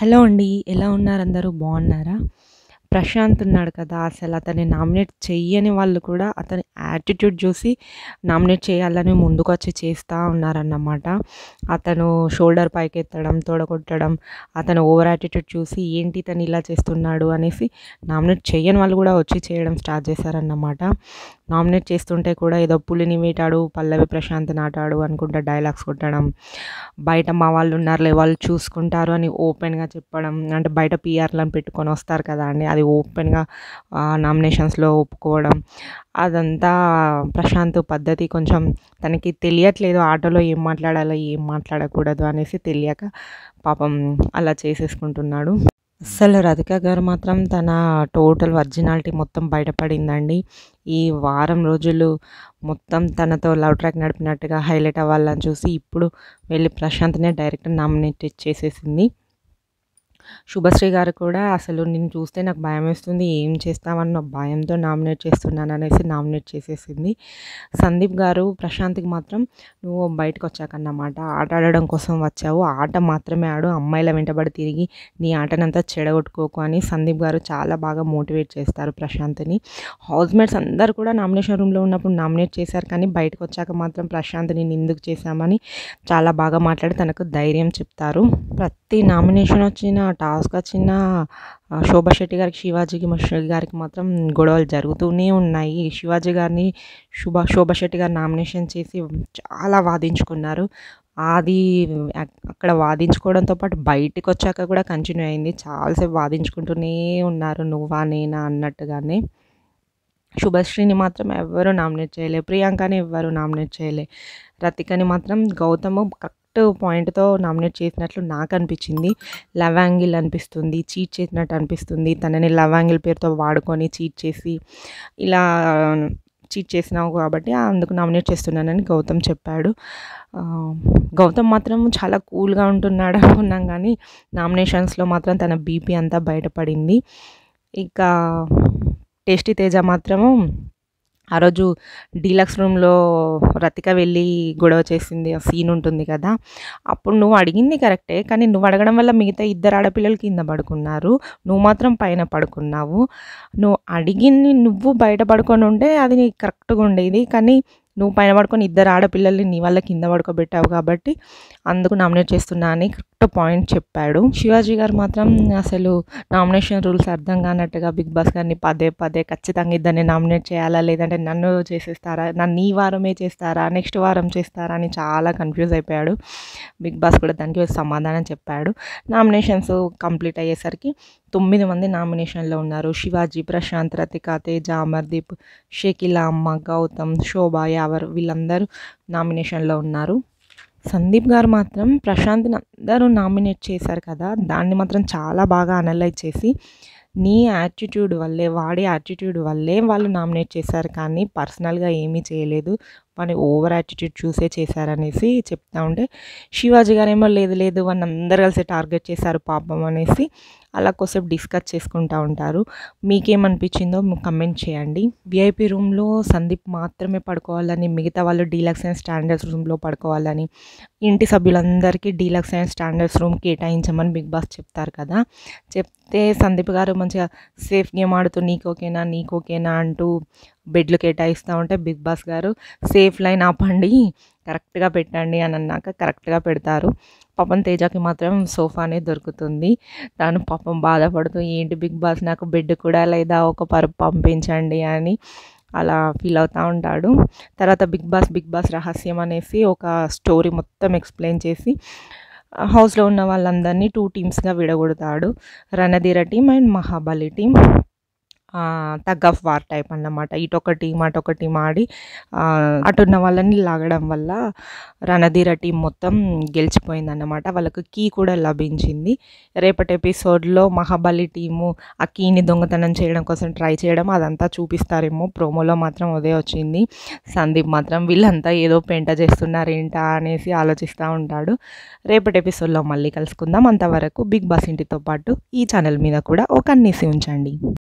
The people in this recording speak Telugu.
హలో అండి ఎలా ఉన్నారు అందరూ బాగున్నారా ప్రశాంత్ ఉన్నాడు కదా అసలు అతన్ని నామినేట్ చెయ్యని వాళ్ళు కూడా అతని యాటిట్యూడ్ చూసి నామినేట్ చేయాలని ముందుకు వచ్చి చేస్తూ ఉన్నారన్నమాట అతను షోల్డర్ పైకి ఎత్తడం తోడగొట్టడం అతను ఓవర్ యాటిట్యూడ్ చూసి ఏంటి తను ఇలా చేస్తున్నాడు అనేసి నామినేట్ చేయని వాళ్ళు కూడా వచ్చి చేయడం స్టార్ట్ చేశారన్నమాట నామినేట్ చేస్తుంటే కూడా ఏదో పులిని మీటాడు పల్లవి ప్రశాంత్ నాటాడు అనుకుంటా డైలాగ్స్ కొట్టడం బయట మా వాళ్ళు ఉన్నారులే వాళ్ళు చూసుకుంటారు అని ఓపెన్గా చెప్పడం అంటే బయట పిఆర్లను పెట్టుకొని వస్తారు కదా అండి అది ఓపెన్గా నామినేషన్స్లో ఒప్పుకోవడం అదంతా ప్రశాంత్ పద్ధతి కొంచెం తనకి తెలియట్లేదు ఆటోలో ఏం మాట్లాడాలో ఏం మాట్లాడకూడదు అనేసి తెలియక పాపం అలా చేసేసుకుంటున్నాడు అసలు రధిక గారు మాత్రం తన టోటల్ ఒరిజినాలిటీ మొత్తం బయటపడిందండి ఈ వారం రోజులు మొత్తం తనతో లవ్ ట్రాక్ నడిపినట్టుగా హైలైట్ అవ్వాలని చూసి ఇప్పుడు వెళ్ళి ప్రశాంత్నే డైరెక్ట్ నామినేట్ చేసేసింది శుభశ్రీ గారు కూడా అసలు నేను చూస్తే నాకు భయం వేస్తుంది ఏం చేస్తామన్న భయంతో నామినేట్ చేస్తున్నాను అనేసి నామినేట్ చేసేసింది సందీప్ గారు ప్రశాంత్కి మాత్రం నువ్వు బయటకు వచ్చాకన్నమాట ఆట ఆడడం కోసం వచ్చావు ఆట మాత్రమే ఆడు అమ్మాయిల వెంటబడి తిరిగి నీ ఆటనంతా చెడగొట్టుకోకు అని సందీప్ గారు చాలా బాగా మోటివేట్ చేస్తారు ప్రశాంత్ని హౌస్మేట్స్ అందరు కూడా నామినేషన్ రూమ్లో ఉన్నప్పుడు నామినేట్ చేశారు కానీ బయటకు వచ్చాక మాత్రం ప్రశాంత్ని ఎందుకు చేశామని చాలా బాగా మాట్లాడి తనకు ధైర్యం చెప్తారు ప్రతి నామినేషన్ వచ్చిన టాస్క్ వచ్చిన శోభా శెట్టి గారికి శివాజీకి గారికి మాత్రం గొడవలు జరుగుతూనే ఉన్నాయి శివాజీ గారిని శుభా శోభా శెట్టి గారు నామినేషన్ చేసి చాలా వాదించుకున్నారు అది అక్కడ వాదించుకోవడంతో పాటు బయటకు వచ్చాక కూడా కంటిన్యూ అయింది చాలాసేపు వాదించుకుంటూనే ఉన్నారు నువ్వా నేనా అన్నట్టుగానే శుభశ్రీని మాత్రం ఎవ్వరూ నామినేట్ చేయలే ప్రియాంకని ఎవ్వరూ నామినేట్ చేయలే రతికని మాత్రం గౌతమ్ కరెక్ట్ పాయింట్తో నామినేట్ చేసినట్లు నాకు అనిపించింది లవాంగిల్ అనిపిస్తుంది చీట్ చేసినట్టు అనిపిస్తుంది తనని లవాంగిల్ పేరుతో వాడుకొని చీట్ చేసి ఇలా చీట్ చేసినావు కాబట్టి అందుకు నామినేట్ చేస్తున్నానని గౌతమ్ చెప్పాడు గౌతమ్ మాత్రం చాలా కూల్గా ఉంటున్నాడు అనుకున్నాం కానీ నామినేషన్స్లో మాత్రం తన బీపీ అంతా బయటపడింది ఇక టేస్టీ తేజ మాత్రము ఆ రోజు డీలక్స్ రూమ్లో రతిక వెళ్ళి గొడవ చేసింది ఆ సీన్ ఉంటుంది కదా అప్పుడు నువ్వు అడిగింది కరెక్టే కానీ నువ్వు అడగడం వల్ల మిగతా ఇద్దరు ఆడపిల్లలు కింద పడుకున్నారు నువ్వు మాత్రం పైన పడుకున్నావు నువ్వు అడిగింది నువ్వు బయట పడుకొని ఉంటే అది నీకు కరెక్ట్గా ఉండేది కానీ నువ్వు పైన పడుకొని ఇద్దరు ఆడపిల్లల్ని నీ వల్ల కింద పడుకోబెట్టావు కాబట్టి అందుకు నామినేట్ చేస్తున్నా అని కరెక్ట్ పాయింట్ చెప్పాడు శివాజీ గారు మాత్రం అసలు నామినేషన్ రూల్స్ అర్థం కానట్టుగా బిగ్ బాస్ గారిని పదే పదే ఖచ్చితంగా ఇద్దరిని నామినేట్ చేయాలా లేదంటే నన్ను చేసేస్తారా నన్ను ఈ వారమే చేస్తారా నెక్స్ట్ వారం చేస్తారా అని చాలా కన్ఫ్యూజ్ అయిపోయాడు బిగ్ బాస్ కూడా దానికి సమాధానం చెప్పాడు నామినేషన్స్ కంప్లీట్ అయ్యేసరికి తొమ్మిది మంది నామినేషన్లో ఉన్నారు శివాజీ ప్రశాంత్ రతిక తేజ అమర్దీప్ షేకిలా అమ్మ గౌతమ్ శోభ యావర్ వీళ్ళందరూ నామినేషన్లో ఉన్నారు సందీప్ గారు మాత్రం ప్రశాంత్ని అందరూ నామినేట్ చేశారు కదా దాన్ని మాత్రం చాలా బాగా అనలైజ్ చేసి నీ యాటిట్యూడ్ వల్లే వాడి యాటిట్యూడ్ వల్లే వాళ్ళు నామినేట్ చేశారు కానీ పర్సనల్గా ఏమీ చేయలేదు వాడిని ఓవర్ యాటిట్యూడ్ చూసే చేశారనేసి చెప్తా ఉండే శివాజీ గారేమో లేదు లేదు అని అందరు కలిసి టార్గెట్ చేశారు పాపం అనేసి అలా కొసేపు డిస్కస్ చేసుకుంటూ ఉంటారు మీకేమనిపించిందో కమెంట్ చేయండి విఐపి రూమ్లో సందీప్ మాత్రమే పడుకోవాలని మిగతా వాళ్ళు డీలక్స్ అండ్ స్టాండర్డ్స్ రూమ్లో పడుకోవాలని ఇంటి సభ్యులందరికీ డీలక్స్ అండ్ స్టాండర్డ్స్ రూమ్ కేటాయించమని బిగ్ బాస్ చెప్తారు కదా చెప్తే సందీప్ గారు మంచిగా సేఫ్ గేమ్ ఆడుతూ నీకు ఓకేనా నీకు ఓకేనా అంటూ బెడ్లు కేటాయిస్తూ ఉంటే బిగ్ బాస్ గారు సేఫ్ లైన్ ఆపండి కరెక్ట్గా పెట్టండి అని అన్నాక కరెక్ట్గా పెడతారు పాపం తేజకి మాత్రం సోఫానే దొరుకుతుంది తను పాపం బాధపడుతూ ఏంటి బిగ్ బాస్ నాకు బెడ్ కూడా లేదా ఒక పరుపు పంపించండి అని అలా ఫీల్ అవుతూ ఉంటాడు తర్వాత బిగ్ బాస్ బిగ్ బాస్ రహస్యం అనేసి ఒక స్టోరీ మొత్తం ఎక్స్ప్లెయిన్ చేసి హౌస్లో ఉన్న వాళ్ళందరినీ టూ టీమ్స్గా విడగొడతాడు Ranadheera team and Mahabali team tug of war type అన్నమాట ఇటొక టీం అటొక టీం ఆడి అటున్న వాళ్ళని లాగడం వల్ల రణధీర టీం మొత్తం గెలిచిపోయింది అన్నమాట వాళ్ళకు కీ కూడా లభించింది రేపటి ఎపిసోడ్లో మహాబలి టీము ఆ కీని దొంగతనం చేయడం కోసం ట్రై చేయడం అదంతా చూపిస్తారేమో ప్రోమోలో మాత్రం అదే వచ్చింది సందీప్ మాత్రం వీళ్ళంతా ఏదో పెంట చేస్తున్నారేంటా అనేసి ఆలోచిస్తూ ఉంటాడు రేపటి ఎపిసోడ్లో మళ్ళీ కలుసుకుందాం అంతవరకు బిగ్ బాస్ ఇంటితో పాటు ఈ ఛానల్ మీద కూడా ఒక అన్నేసి ఉంచండి